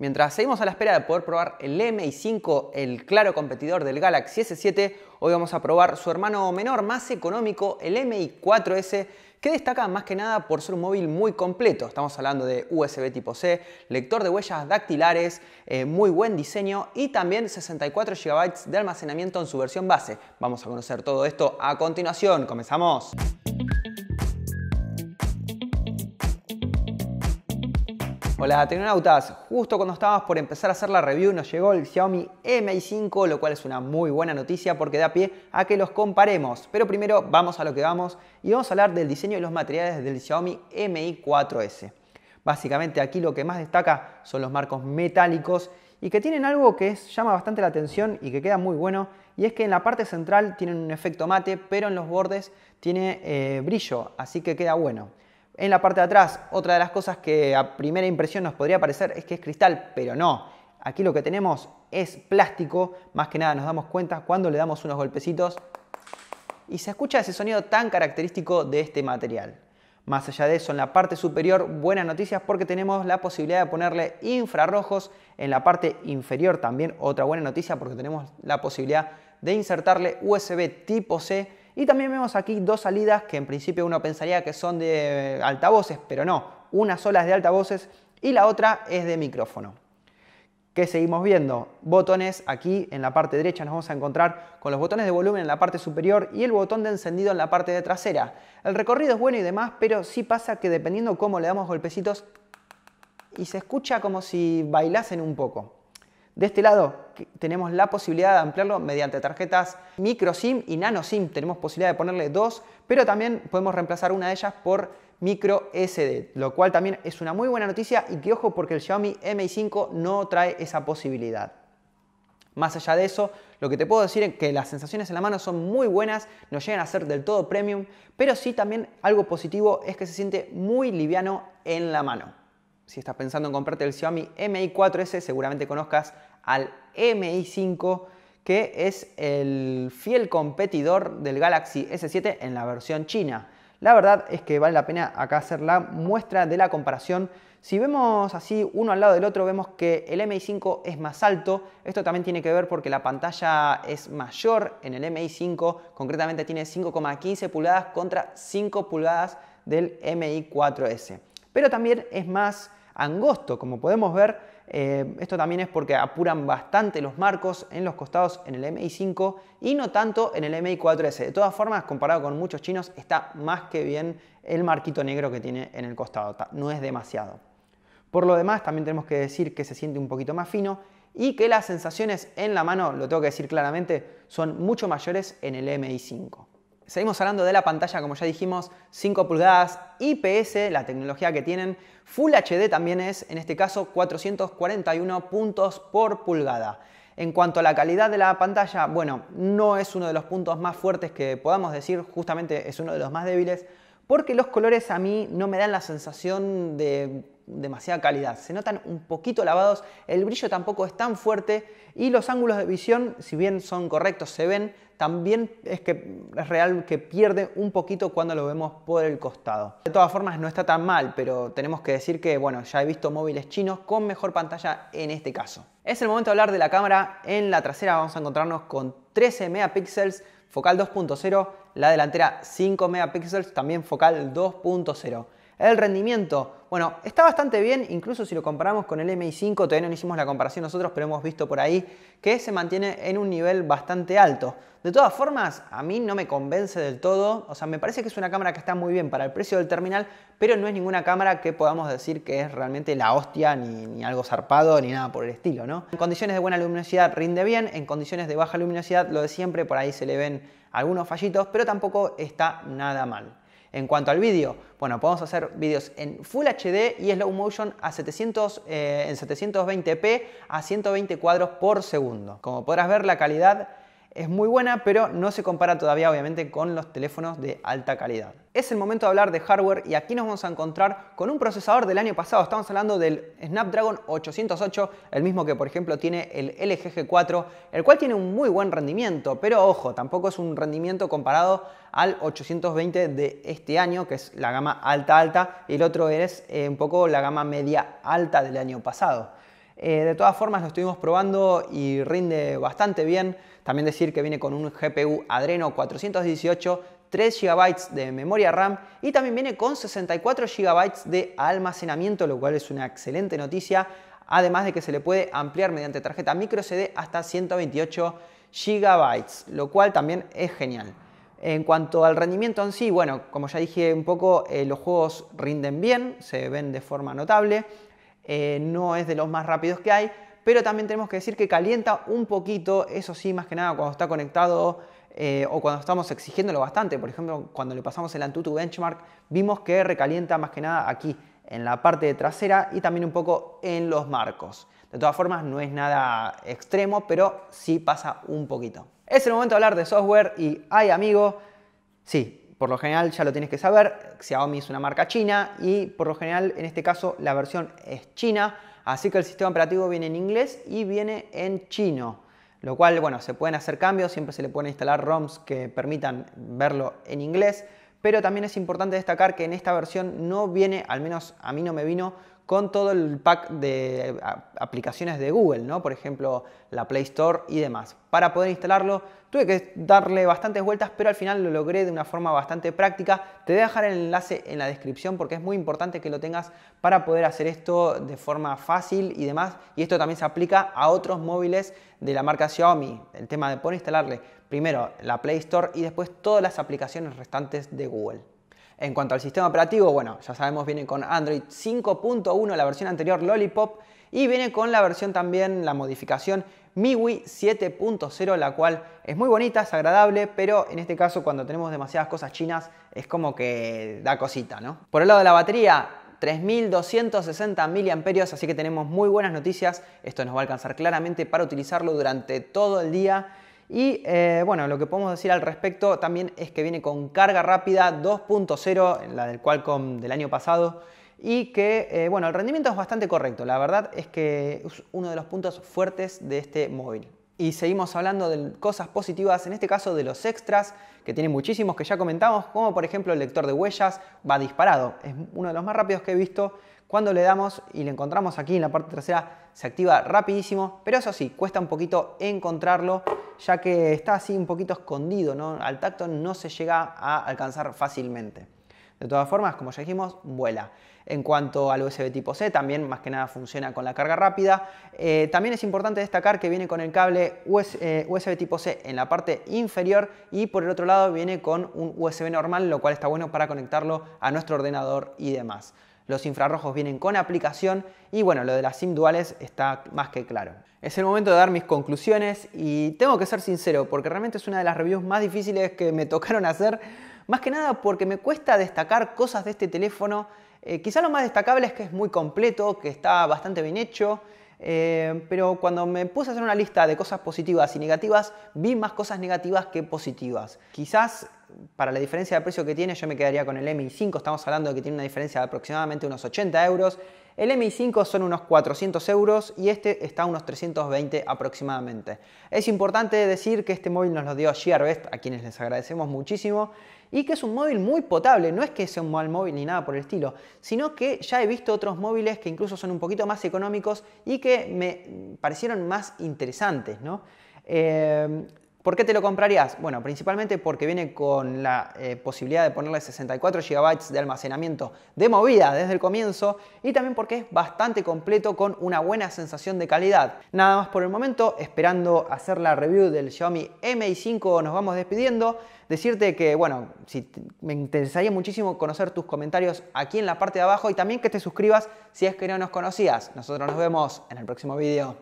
Mientras seguimos a la espera de poder probar el MI5, el claro competidor del Galaxy S7, hoy vamos a probar su hermano menor más económico, el MI4S, que destaca más que nada por ser un móvil muy completo. Estamos hablando de USB tipo C, lector de huellas dactilares, eh, muy buen diseño y también 64 GB de almacenamiento en su versión base. Vamos a conocer todo esto a continuación. ¡Comenzamos! Hola Tecnonautas, justo cuando estábamos por empezar a hacer la review nos llegó el Xiaomi Mi5, lo cual es una muy buena noticia porque da pie a que los comparemos. Pero primero vamos a lo que vamos y vamos a hablar del diseño y los materiales del Xiaomi Mi4S. Básicamente aquí lo que más destaca son los marcos metálicos y que tienen algo que llama bastante la atención y que queda muy bueno y es que en la parte central tienen un efecto mate pero en los bordes tiene eh, brillo, así que queda bueno. En la parte de atrás, otra de las cosas que a primera impresión nos podría parecer es que es cristal, pero no. Aquí lo que tenemos es plástico, más que nada nos damos cuenta cuando le damos unos golpecitos y se escucha ese sonido tan característico de este material. Más allá de eso, en la parte superior, buenas noticias porque tenemos la posibilidad de ponerle infrarrojos. En la parte inferior también otra buena noticia porque tenemos la posibilidad de insertarle USB tipo C y también vemos aquí dos salidas que en principio uno pensaría que son de altavoces, pero no, una sola es de altavoces y la otra es de micrófono. ¿Qué seguimos viendo? Botones aquí en la parte derecha nos vamos a encontrar con los botones de volumen en la parte superior y el botón de encendido en la parte de trasera. El recorrido es bueno y demás, pero sí pasa que dependiendo cómo le damos golpecitos y se escucha como si bailasen un poco. De este lado tenemos la posibilidad de ampliarlo mediante tarjetas micro SIM y nano SIM. Tenemos posibilidad de ponerle dos, pero también podemos reemplazar una de ellas por micro SD, lo cual también es una muy buena noticia y que ojo porque el Xiaomi Mi 5 no trae esa posibilidad. Más allá de eso, lo que te puedo decir es que las sensaciones en la mano son muy buenas, no llegan a ser del todo premium, pero sí también algo positivo es que se siente muy liviano en la mano. Si estás pensando en comprarte el Xiaomi Mi 4S, seguramente conozcas al MI5 que es el fiel competidor del Galaxy S7 en la versión china. La verdad es que vale la pena acá hacer la muestra de la comparación. Si vemos así uno al lado del otro, vemos que el MI5 es más alto. Esto también tiene que ver porque la pantalla es mayor en el MI5. Concretamente tiene 5,15 pulgadas contra 5 pulgadas del MI4S. Pero también es más angosto, como podemos ver eh, esto también es porque apuran bastante los marcos en los costados en el MI5 y no tanto en el MI4S. De todas formas, comparado con muchos chinos, está más que bien el marquito negro que tiene en el costado. No es demasiado. Por lo demás, también tenemos que decir que se siente un poquito más fino y que las sensaciones en la mano, lo tengo que decir claramente, son mucho mayores en el MI5. Seguimos hablando de la pantalla, como ya dijimos, 5 pulgadas, IPS, la tecnología que tienen, Full HD también es, en este caso, 441 puntos por pulgada. En cuanto a la calidad de la pantalla, bueno, no es uno de los puntos más fuertes que podamos decir, justamente es uno de los más débiles, porque los colores a mí no me dan la sensación de demasiada calidad. Se notan un poquito lavados, el brillo tampoco es tan fuerte y los ángulos de visión, si bien son correctos, se ven, también es que es real que pierde un poquito cuando lo vemos por el costado. De todas formas no está tan mal, pero tenemos que decir que bueno, ya he visto móviles chinos con mejor pantalla en este caso. Es el momento de hablar de la cámara. En la trasera vamos a encontrarnos con 13 megapíxeles, focal 2.0, la delantera 5 megapíxeles, también focal 2.0. El rendimiento bueno, está bastante bien, incluso si lo comparamos con el MI5, todavía no hicimos la comparación nosotros, pero hemos visto por ahí que se mantiene en un nivel bastante alto. De todas formas, a mí no me convence del todo, o sea, me parece que es una cámara que está muy bien para el precio del terminal, pero no es ninguna cámara que podamos decir que es realmente la hostia, ni, ni algo zarpado, ni nada por el estilo, ¿no? En condiciones de buena luminosidad rinde bien, en condiciones de baja luminosidad lo de siempre, por ahí se le ven algunos fallitos, pero tampoco está nada mal. En cuanto al vídeo, bueno, podemos hacer vídeos en Full HD y Slow Motion a 700, eh, en 720p a 120 cuadros por segundo. Como podrás ver, la calidad es muy buena, pero no se compara todavía obviamente con los teléfonos de alta calidad. Es el momento de hablar de hardware y aquí nos vamos a encontrar con un procesador del año pasado. Estamos hablando del Snapdragon 808, el mismo que por ejemplo tiene el LG 4 el cual tiene un muy buen rendimiento, pero ojo, tampoco es un rendimiento comparado al 820 de este año, que es la gama alta alta, y el otro es eh, un poco la gama media alta del año pasado. Eh, de todas formas, lo estuvimos probando y rinde bastante bien. También decir que viene con un GPU Adreno 418, 3 GB de memoria RAM y también viene con 64 GB de almacenamiento, lo cual es una excelente noticia. Además de que se le puede ampliar mediante tarjeta micro CD hasta 128 GB, lo cual también es genial. En cuanto al rendimiento en sí, bueno, como ya dije un poco, eh, los juegos rinden bien, se ven de forma notable. Eh, no es de los más rápidos que hay, pero también tenemos que decir que calienta un poquito, eso sí, más que nada cuando está conectado eh, o cuando estamos exigiéndolo bastante. Por ejemplo, cuando le pasamos el Antutu Benchmark, vimos que recalienta más que nada aquí, en la parte trasera y también un poco en los marcos. De todas formas, no es nada extremo, pero sí pasa un poquito. Es el momento de hablar de software y, hay amigos sí, por lo general ya lo tienes que saber, Xiaomi es una marca china y por lo general en este caso la versión es china, así que el sistema operativo viene en inglés y viene en chino. Lo cual, bueno, se pueden hacer cambios, siempre se le pueden instalar ROMs que permitan verlo en inglés, pero también es importante destacar que en esta versión no viene, al menos a mí no me vino, con todo el pack de aplicaciones de Google, ¿no? por ejemplo la Play Store y demás. Para poder instalarlo tuve que darle bastantes vueltas, pero al final lo logré de una forma bastante práctica. Te voy a dejar el enlace en la descripción porque es muy importante que lo tengas para poder hacer esto de forma fácil y demás. Y esto también se aplica a otros móviles de la marca Xiaomi. El tema de poder instalarle primero la Play Store y después todas las aplicaciones restantes de Google. En cuanto al sistema operativo, bueno, ya sabemos, viene con Android 5.1, la versión anterior Lollipop, y viene con la versión también, la modificación MIUI 7.0, la cual es muy bonita, es agradable, pero en este caso cuando tenemos demasiadas cosas chinas es como que da cosita, ¿no? Por el lado de la batería, 3260 miliamperios, así que tenemos muy buenas noticias. Esto nos va a alcanzar claramente para utilizarlo durante todo el día. Y eh, bueno, lo que podemos decir al respecto también es que viene con carga rápida 2.0, la del Qualcomm del año pasado, y que eh, bueno, el rendimiento es bastante correcto. La verdad es que es uno de los puntos fuertes de este móvil y seguimos hablando de cosas positivas, en este caso de los extras, que tienen muchísimos que ya comentamos, como por ejemplo el lector de huellas va disparado, es uno de los más rápidos que he visto. Cuando le damos y le encontramos aquí en la parte trasera, se activa rapidísimo, pero eso sí, cuesta un poquito encontrarlo, ya que está así un poquito escondido, al tacto no se llega a alcanzar fácilmente. De todas formas, como ya dijimos, vuela. En cuanto al USB tipo C, también más que nada funciona con la carga rápida. Eh, también es importante destacar que viene con el cable USB eh, tipo C en la parte inferior y por el otro lado viene con un USB normal, lo cual está bueno para conectarlo a nuestro ordenador y demás. Los infrarrojos vienen con aplicación y bueno, lo de las SIM duales está más que claro. Es el momento de dar mis conclusiones y tengo que ser sincero porque realmente es una de las reviews más difíciles que me tocaron hacer más que nada porque me cuesta destacar cosas de este teléfono. Eh, quizá lo más destacable es que es muy completo, que está bastante bien hecho. Eh, pero cuando me puse a hacer una lista de cosas positivas y negativas, vi más cosas negativas que positivas. Quizás para la diferencia de precio que tiene, yo me quedaría con el Mi 5, estamos hablando de que tiene una diferencia de aproximadamente unos 80 euros el MI5 son unos 400 euros y este está unos 320 aproximadamente. Es importante decir que este móvil nos lo dio Gearbest, a quienes les agradecemos muchísimo, y que es un móvil muy potable, no es que sea un mal móvil ni nada por el estilo, sino que ya he visto otros móviles que incluso son un poquito más económicos y que me parecieron más interesantes, ¿no? Eh, ¿Por qué te lo comprarías? Bueno, principalmente porque viene con la eh, posibilidad de ponerle 64 GB de almacenamiento de movida desde el comienzo y también porque es bastante completo con una buena sensación de calidad. Nada más por el momento, esperando hacer la review del Xiaomi Mi5 nos vamos despidiendo. Decirte que, bueno, si me interesaría muchísimo conocer tus comentarios aquí en la parte de abajo y también que te suscribas si es que no nos conocías. Nosotros nos vemos en el próximo video.